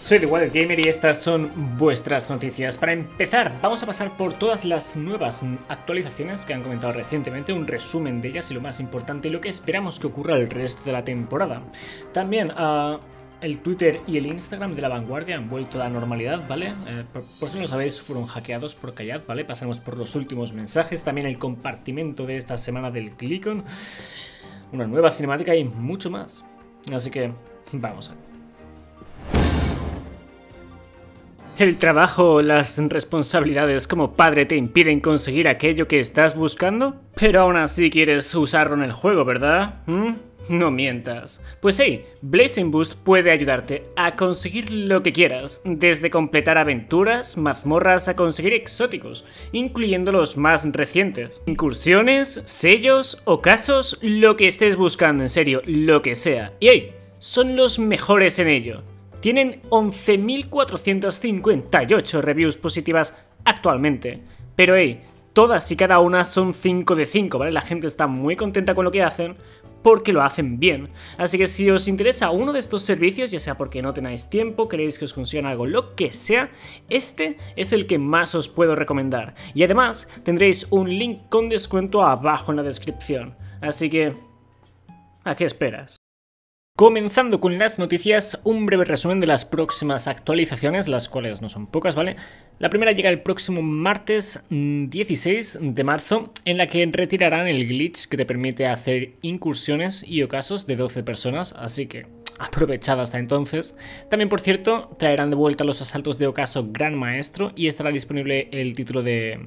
Soy The Wild Gamer y estas son vuestras noticias. Para empezar, vamos a pasar por todas las nuevas actualizaciones que han comentado recientemente, un resumen de ellas y lo más importante, lo que esperamos que ocurra el resto de la temporada. También ah, el Twitter y el Instagram de la vanguardia han vuelto a la normalidad, ¿vale? Eh, por, si no lo sabéis, fueron hackeados por Callad, ¿vale? Pasamos por los últimos mensajes, también el compartimento de esta semana del Glicon, una nueva cinemática y mucho más. Así que vamos a El trabajo las responsabilidades como padre te impiden conseguir aquello que estás buscando, pero aún así quieres usarlo en el juego, ¿verdad? ¿Mm? No mientas. Pues hey, Blazing Boost puede ayudarte a conseguir lo que quieras, desde completar aventuras, mazmorras a conseguir exóticos, incluyendo los más recientes, incursiones, sellos, o casos, lo que estés buscando en serio, lo que sea. Y hey, son los mejores en ello. Tienen 11.458 reviews positivas actualmente. Pero hey, todas y cada una son 5 de 5, ¿vale? La gente está muy contenta con lo que hacen, porque lo hacen bien. Así que si os interesa uno de estos servicios, ya sea porque no tenéis tiempo, queréis que os funcione algo, lo que sea, este es el que más os puedo recomendar. Y además tendréis un link con descuento abajo en la descripción. Así que... ¿A qué esperas? Comenzando con las noticias, un breve resumen de las próximas actualizaciones, las cuales no son pocas, ¿vale? La primera llega el próximo martes 16 mm, de marzo, en la que retirarán el glitch que te permite hacer incursiones y ocasos de 12 personas, así que aprovechad hasta entonces. También, por cierto, traerán de vuelta los asaltos de ocaso Gran Maestro y estará disponible el título de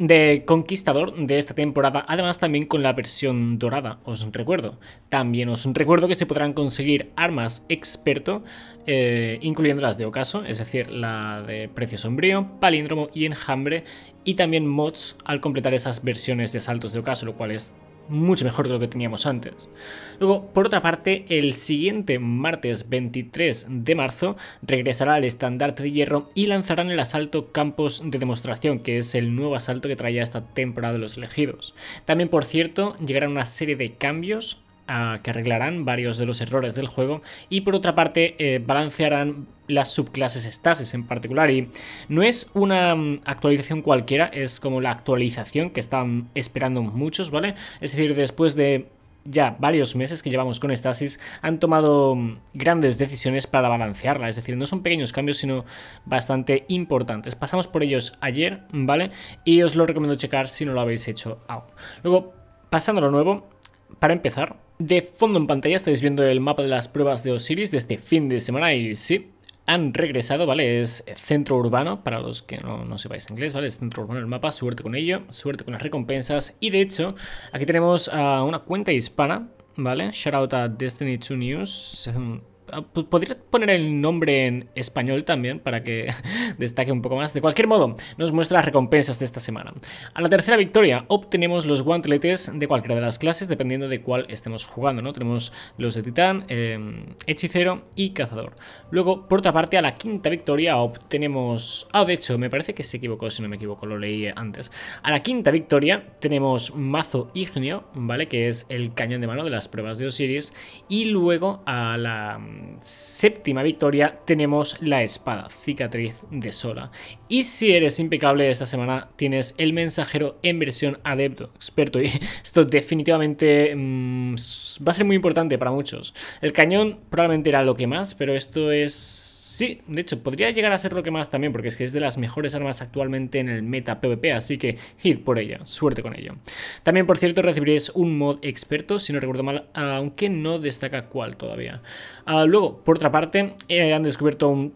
de Conquistador de esta temporada, además también con la versión dorada, os recuerdo. También os recuerdo que se podrán conseguir armas experto, eh, incluyendo las de Ocaso, es decir, la de Precio Sombrío, Palíndromo y Enjambre, y también mods al completar esas versiones de Saltos de Ocaso, lo cual es mucho mejor que lo que teníamos antes. Luego, por otra parte, el siguiente martes 23 de marzo regresará al estandarte de hierro y lanzarán el asalto Campos de Demostración, que es el nuevo asalto que traía esta temporada de los elegidos. También, por cierto, llegarán una serie de cambios que arreglarán varios de los errores del juego y por otra parte eh, balancearán las subclases Stasis en particular y no es una mm, actualización cualquiera, es como la actualización que están esperando muchos, ¿vale? Es decir, después de ya varios meses que llevamos con Stasis han tomado mm, grandes decisiones para balancearla, es decir, no son pequeños cambios sino bastante importantes. Pasamos por ellos ayer, ¿vale? Y os lo recomiendo checar si no lo habéis hecho aún. Luego, pasando a lo nuevo, para empezar, de fondo en pantalla estáis viendo el mapa de las pruebas de Osiris de este fin de semana y sí, han regresado, ¿vale? Es centro urbano, para los que no, no sepáis inglés, ¿vale? Es centro urbano el mapa, suerte con ello, suerte con las recompensas. Y de hecho, aquí tenemos a una cuenta hispana, ¿vale? Shout out a Destiny 2 News, Ah, pues, Podría poner el nombre en español también para que destaque un poco más. De cualquier modo, nos muestra las recompensas de esta semana. A la tercera victoria obtenemos los guanteletes de cualquiera de las clases, dependiendo de cuál estemos jugando. ¿no? Tenemos los de titán, em, hechicero y cazador. Luego, por otra parte, a la quinta victoria obtenemos... Ah, de hecho, me parece que se equivocó, si no me equivoco, lo leí antes. A la quinta victoria tenemos mazo ignio, ¿vale? Que es el cañón de mano de las pruebas de Osiris. Y luego a la séptima victoria tenemos la espada, cicatriz de sola. Y si eres impecable esta semana tienes el mensajero en versión adepto, experto. Y esto definitivamente mm, va a ser muy importante para muchos. El cañón probablemente era lo que más, pero esto es Sí, de hecho, podría llegar a ser lo que más también, porque es que es de las mejores armas actualmente en el meta PvP, así que hit por ella, suerte con ello. También, por cierto, recibiréis un mod experto, si no recuerdo mal, aunque no destaca cuál todavía. Ah, luego, por otra parte, eh, han descubierto un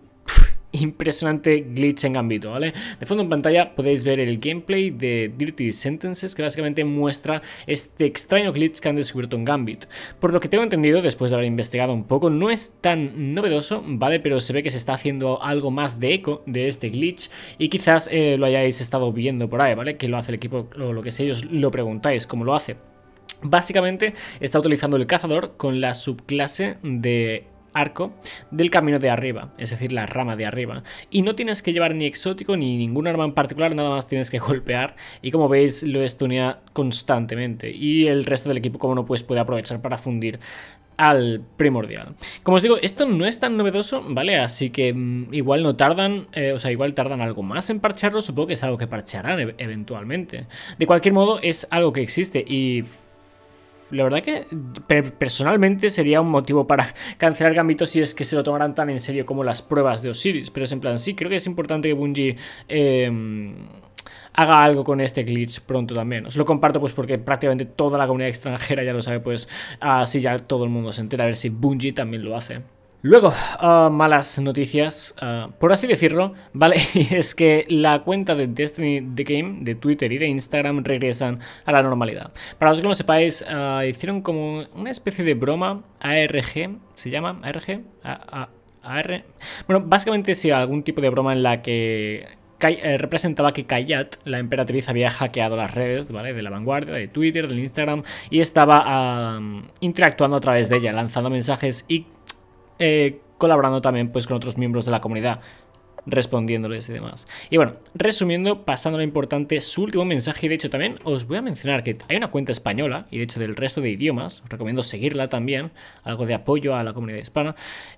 impresionante glitch en Gambito, ¿vale? De fondo en pantalla podéis ver el gameplay de Dirty Sentences que básicamente muestra este extraño glitch que han descubierto en Gambit. Por lo que tengo entendido, después de haber investigado un poco, no es tan novedoso, ¿vale? Pero se ve que se está haciendo algo más de eco de este glitch y quizás eh, lo hayáis estado viendo por ahí, ¿vale? Que lo hace el equipo, o lo que sea ellos lo preguntáis, cómo lo hace. Básicamente está utilizando el cazador con la subclase de arco del camino de arriba, es decir, la rama de arriba. Y no tienes que llevar ni exótico ni ningún arma en particular, nada más tienes que golpear. Y como veis, lo estunea constantemente. Y el resto del equipo, como no, pues puede aprovechar para fundir al primordial. Como os digo, esto no es tan novedoso, ¿vale? Así que mm, igual no tardan, eh, o sea, igual tardan algo más en parcharlo, supongo que es algo que parchearán e-, eventualmente. De cualquier modo, es algo que existe y la verdad que personalmente sería un motivo para cancelar Gambito si es que se lo tomaran tan en serio como las pruebas de Osiris. Pero es en plan, sí, creo que es importante que Bungie... Em, haga algo con este glitch pronto también. Os lo comparto pues porque prácticamente toda la comunidad extranjera ya lo sabe, pues así ya todo el mundo se entera, a ver si Bungie también lo hace. Luego, ah, malas noticias, ah, por así decirlo, ¿vale? es que la cuenta de Destiny The Game, de Twitter y de Instagram regresan a la normalidad. Para los que no sepáis, ah, hicieron como una especie de broma, ARG, ¿se llama? ARG? AR. Bueno, básicamente sí, algún tipo de broma en la que eh, representaba que Kayat, la emperatriz, había hackeado las redes, ¿vale? De la vanguardia, de Twitter, del Instagram, y estaba interactuando a través de ella, lanzando mensajes y eh, colaborando también pues con otros miembros de la comunidad respondiéndoles y demás. Y bueno, resumiendo, pasando a lo importante, su último mensaje, y de hecho también os voy a mencionar que hay una cuenta española, y de hecho del resto de idiomas, os recomiendo seguirla también, algo de apoyo a la comunidad hispana.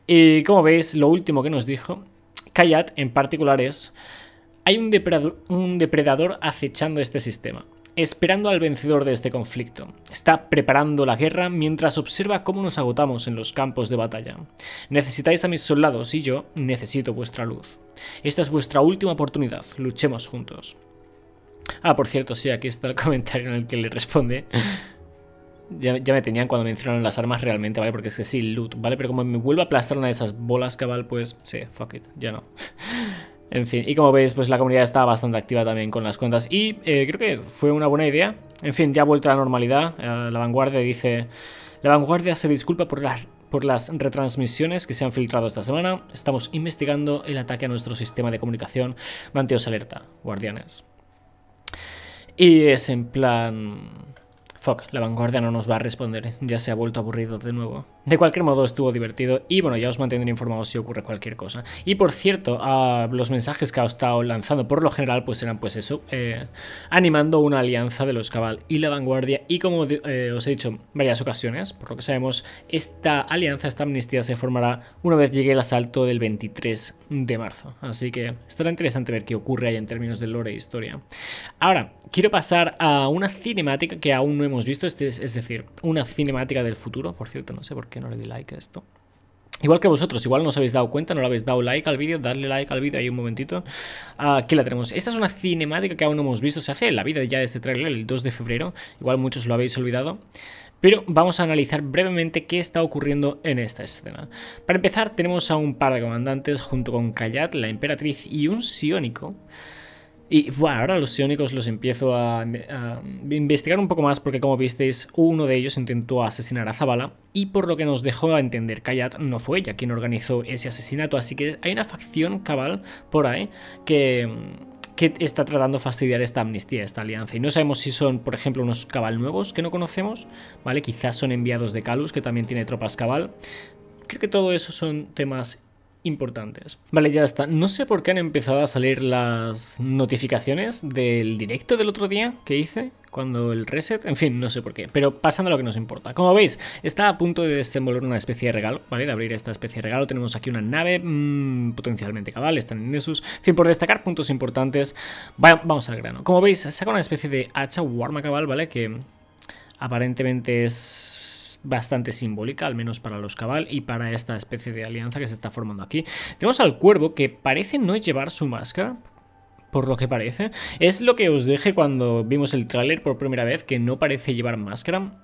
Y como veis, lo último que nos dijo, Kayat en particular es, hay un depredador acechando este sistema esperando al vencedor de este conflicto. Está preparando la guerra mientras observa cómo nos agotamos en los campos de batalla. Necesitáis a mis soldados y yo necesito vuestra luz. Esta es vuestra última oportunidad, luchemos juntos. Ah, por cierto, sí, aquí está el comentario en el que le responde. Ya, me tenían cuando mencionaron las armas realmente, ¿vale? Porque es que sí, loot, ¿vale? Pero como me vuelvo a aplastar una de esas bolas, cabal, pues sí, fuck it, ya no. En fin, y como veis, pues la comunidad está bastante activa también con las cuentas y eh, creo que fue una buena idea. En fin, ya ha vuelto a la normalidad. Eh, la vanguardia dice... La vanguardia se disculpa por las, por las retransmisiones que se han filtrado esta semana. Estamos investigando el ataque a nuestro sistema de comunicación. Manteos alerta, guardianes. Y es en plan... Fuck, la vanguardia no nos va a responder, ya se ha vuelto aburrido de nuevo. De cualquier modo estuvo divertido y bueno, ya os mantendré informados si ocurre cualquier cosa. Y por cierto, ah, los mensajes que ha estado lanzando por lo general pues eran pues eso, eh, animando una alianza de los Cabal y la vanguardia y como eh, os he dicho varias ocasiones, por lo que sabemos, esta alianza, esta amnistía se formará una vez llegue el asalto del 23 de marzo. Así que estará interesante ver qué ocurre ahí en términos de lore e historia. Ahora, quiero pasar a una cinemática que aún no hemos hemos visto, este es, decir, una cinemática del futuro, por cierto, no sé por qué no le di like a esto. Igual que vosotros, igual no os habéis dado cuenta, no le habéis dado like al vídeo, darle like al vídeo ahí un momentito. Aquí la tenemos. Esta es una cinemática que aún no hemos visto, se hace en la vida ya de este trailer, el 2 de febrero. Igual muchos lo habéis olvidado. Pero vamos a analizar brevemente qué está ocurriendo en esta escena. Para empezar, tenemos a un par de comandantes junto con Kayat, la emperatriz y un siónico y bueno, ahora los sionicos los empiezo a, investigar un poco más porque como visteis, uno de ellos intentó asesinar a Zabala y por lo que nos dejó a entender Kayat no fue ella quien organizó ese asesinato, así que hay una facción cabal por ahí que que está tratando de fastidiar esta amnistía, esta alianza. Y no sabemos si son, por ejemplo, unos cabal nuevos que no conocemos, ¿vale? Quizás son enviados de Calus, que también tiene tropas cabal. Creo que todo eso son temas importantes. Vale, ya está. No sé por qué han empezado a salir las notificaciones del directo del otro día que hice, cuando el reset, en fin, no sé por qué, pero pasando a lo que nos importa. Como veis, está a punto de desenvolver una especie de regalo, ¿vale? De abrir esta especie de regalo, tenemos aquí una nave mm, potencialmente cabal, están en Nessus. En fin, por destacar puntos importantes, vamos al grano. Como veis, saca una especie de hacha warma cabal, ¿vale? Que aparentemente es bastante simbólica, al menos para los cabal y para esta especie de alianza que se está formando aquí. Tenemos al cuervo que parece no llevar su máscara, por lo que parece. Es lo que os dije cuando vimos el tráiler por primera vez, que no parece llevar máscara.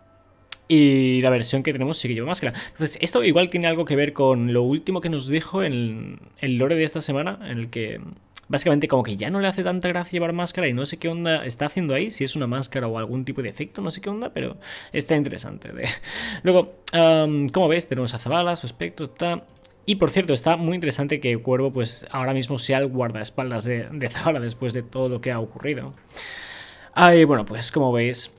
Y la versión que tenemos sí que lleva máscara. Entonces, esto igual tiene algo que ver con lo último que nos dijo en el lore de esta semana, en el que básicamente como que ya no le hace tanta gracia llevar máscara y no sé qué onda está haciendo ahí, si es una máscara o algún tipo de efecto, no sé qué onda, pero está interesante. De... Luego, como ves, tenemos a Zabala, su espectro, está Y por cierto, está muy interesante que Cuervo pues ahora mismo sea el guardaespaldas de, de Zabala después de todo lo que ha ocurrido. Ahí, bueno, pues como veis,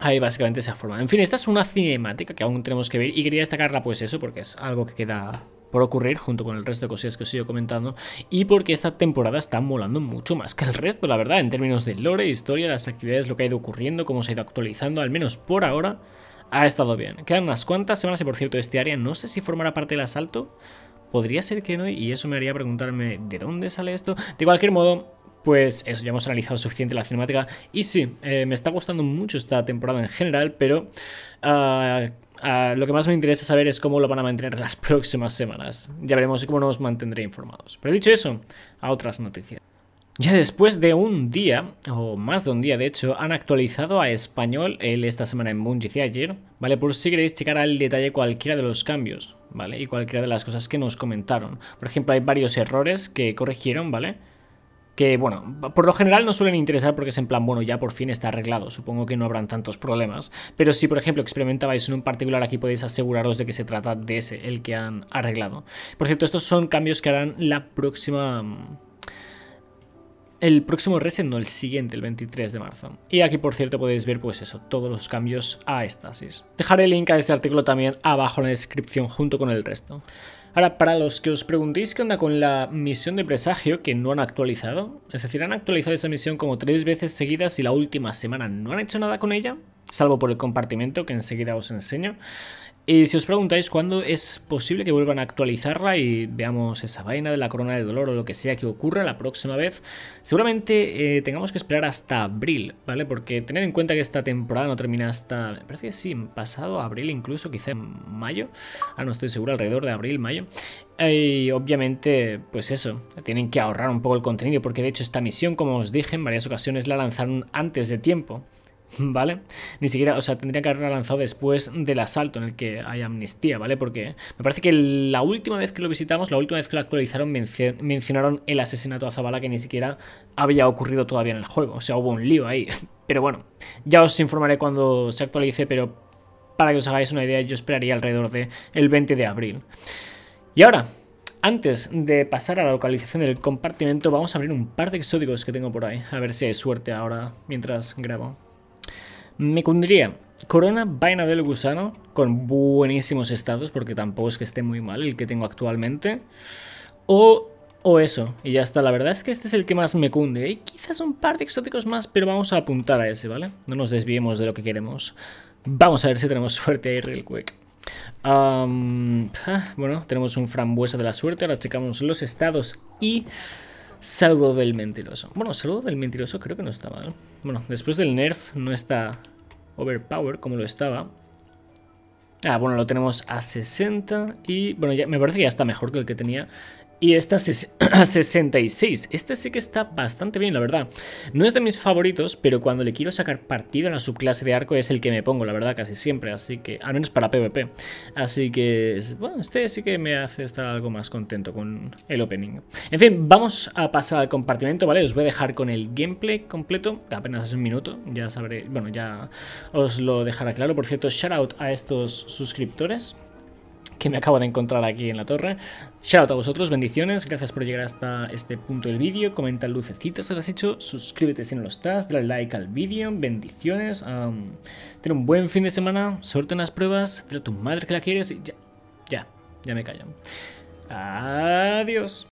Ahí básicamente se ha formado En fin, esta es una cinemática que aún tenemos que ver y quería destacarla pues eso porque es algo que queda por ocurrir, junto con el resto de cosillas que os he ido comentando, y porque esta temporada está molando mucho más que el resto, la verdad, en términos de lore, historia, las actividades, lo que ha ido ocurriendo, cómo se ha ido actualizando, al menos por ahora, ha estado bien. Quedan unas cuantas semanas y por cierto, este área no sé si formará parte del asalto, podría ser que no, y eso me haría preguntarme de dónde sale esto. De cualquier modo, pues eso, ya hemos analizado suficiente la cinemática. Y sí, eh, me está gustando mucho esta temporada en general, pero ah, Ah, lo que más me interesa saber es cómo lo van a mantener las próximas semanas. Ya veremos cómo nos mantendré informados. Pero dicho eso, a otras noticias. Ya después de un día, o más de un día de hecho, han actualizado a español el esta semana en Bungie ayer, ¿vale? Por si queréis checar al detalle cualquiera de los cambios, ¿vale? Y cualquiera de las cosas que nos comentaron. Por ejemplo, hay varios errores que corrigieron, ¿vale? que bueno, por lo general no suelen interesar porque es en plan, bueno, ya por fin está arreglado, supongo que no habrán tantos problemas, pero si por ejemplo experimentabais en un particular aquí podéis aseguraros de que se trata de ese, el que han arreglado. Por cierto, estos son cambios que harán la próxima... El próximo reset, no el siguiente, el 23 de marzo. Y aquí, por cierto, podéis ver, pues eso, todos los cambios a Estasis. Dejaré el link a este artículo también abajo en la descripción junto con el resto. Ahora, para los que os preguntéis qué onda con la misión de presagio que no han actualizado, es decir, han actualizado esa misión como tres veces seguidas y la última semana no han hecho nada con ella, salvo por el compartimento que enseguida os enseño, y si os preguntáis cuándo es posible que vuelvan a actualizarla y veamos esa vaina de la corona de dolor o lo que sea que ocurra la próxima vez, seguramente eh, tengamos que esperar hasta abril, ¿vale? Porque tened en cuenta que esta temporada no termina hasta, parece que sí, pasado abril incluso, quizá mayo, ah, no estoy seguro, alrededor de abril, mayo. Y obviamente, pues eso, tienen que ahorrar un poco el contenido, porque de hecho esta misión, como os dije en varias ocasiones, la lanzaron antes de tiempo. ¿vale? Ni siquiera, o sea, tendría que haberla lanzado después del asalto en el que hay amnistía, ¿vale? Porque me parece que la última vez que lo visitamos, la última vez que lo actualizaron, mencionaron el asesinato a Zabala que ni siquiera había ocurrido todavía en el juego. O sea, hubo un lío ahí. Pero bueno, ya os informaré cuando se actualice, pero para que os hagáis una idea, yo esperaría alrededor del 20 de abril. Y ahora, antes de pasar a la localización del compartimento, vamos a abrir un par de exóticos que tengo por ahí. A ver si hay suerte ahora mientras grabo. Me cundiría Corona, Vaina del Gusano, con buenísimos estados, porque tampoco es que esté muy mal el que tengo actualmente. O, o eso, y ya está. La verdad es que este es el que más me cunde. Y ¿eh? quizás un par de exóticos más, pero vamos a apuntar a ese, ¿vale? No nos desviemos de lo que queremos. Vamos a ver si tenemos suerte ahí real quick. Ah, bueno, tenemos un frambuesa de la suerte. Ahora checamos los estados y Saludo del mentiroso. Bueno, saludo del mentiroso creo que no está mal. Bueno, después del nerf no está overpower como lo estaba. Ah, bueno, lo tenemos a 60 y bueno, ya, me parece que ya está mejor que el que tenía y esta a 66. Este sí que está bastante bien, la verdad. No es de mis favoritos, pero cuando le quiero sacar partido a la subclase de arco es el que me pongo, la verdad, casi siempre. Así que, al menos para PvP. Así que, bueno, este sí que me hace estar algo más contento con el opening. En fin, vamos a pasar al compartimento, ¿vale? Os voy a dejar con el gameplay completo, apenas hace un minuto. Ya sabré, bueno, ya os lo dejará claro. Por cierto, shout out a estos suscriptores que me acabo de encontrar aquí en la torre. Shout a vosotros, bendiciones, gracias por llegar hasta este punto del vídeo. Comenta lucecitas si lo has hecho, suscríbete si no lo estás, dale like al vídeo, bendiciones. ten un buen fin de semana, suerte en las pruebas, tira a tu madre que la quieres y ya, ya, ya me callo. Adiós.